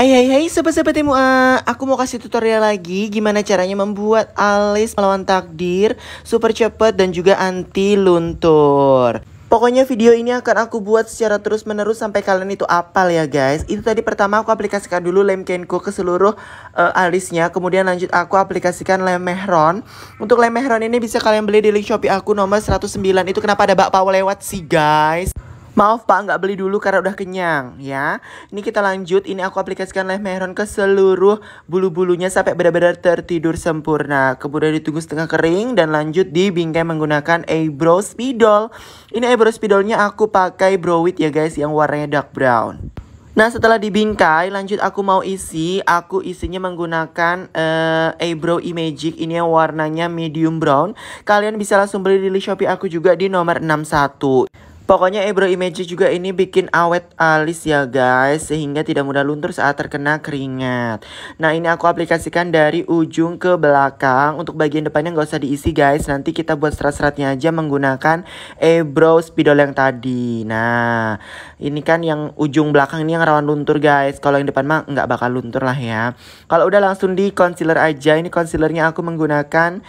Hai hai hai sobat-sobat MUA Aku mau kasih tutorial lagi gimana caranya membuat alis melawan takdir Super cepet dan juga anti luntur Pokoknya video ini akan aku buat secara terus-menerus sampai kalian itu apal ya guys. Itu tadi pertama aku aplikasikan dulu lem kenko ke seluruh uh, alisnya. Kemudian lanjut aku aplikasikan lem mehron. Untuk lem mehron ini bisa kalian beli di link Shopee aku nomor 109. Itu kenapa ada bakpao lewat sih guys. Maaf pak, nggak beli dulu karena udah kenyang ya. Ini kita lanjut, ini aku aplikasikan leh meron ke seluruh bulu-bulunya sampai benar-benar tertidur sempurna. Kemudian ditunggu setengah kering dan lanjut di bingkai menggunakan eyebrow spidol. Ini eyebrow spidolnya aku pakai browit ya guys, yang warnanya dark brown. Nah setelah dibingkai lanjut aku mau isi Aku isinya menggunakan uh, eh, eyebrow imagic Ini yang warnanya medium brown Kalian bisa langsung beli di Shopee aku juga di nomor 61 Pokoknya eyebrow Image juga ini bikin awet alis ya guys Sehingga tidak mudah luntur saat terkena keringat Nah ini aku aplikasikan dari ujung ke belakang Untuk bagian depannya nggak usah diisi guys Nanti kita buat serat-seratnya aja menggunakan eyebrow Spidol yang tadi Nah ini kan yang ujung belakang ini yang rawan luntur guys Kalau yang depan mah nggak bakal luntur lah ya Kalau udah langsung di concealer aja Ini concealernya aku menggunakan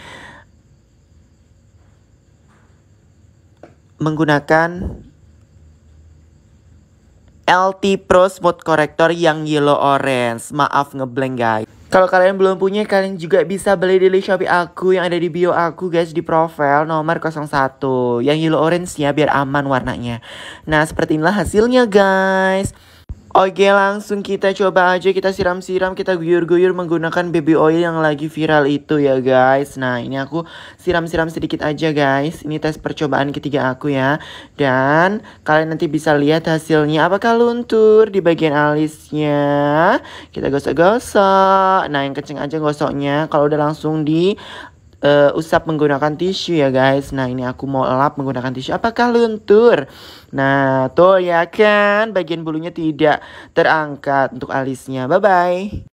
menggunakan LT Pro Smooth Corrector yang yellow orange. Maaf ngeblank guys. Kalau kalian belum punya, kalian juga bisa beli di link Shopee aku yang ada di bio aku guys di profile nomor 01. Yang yellow orange ya biar aman warnanya. Nah, seperti inilah hasilnya guys. Oke langsung kita coba aja kita siram-siram kita guyur-guyur menggunakan baby oil yang lagi viral itu ya guys Nah ini aku siram-siram sedikit aja guys Ini tes percobaan ketiga aku ya Dan kalian nanti bisa lihat hasilnya apakah luntur di bagian alisnya Kita gosok-gosok Nah yang kenceng aja gosoknya Kalau udah langsung di uh, usap menggunakan tisu ya guys. Nah ini aku mau lap menggunakan tisu. Apakah luntur? Nah tuh ya kan bagian bulunya tidak terangkat untuk alisnya. Bye bye.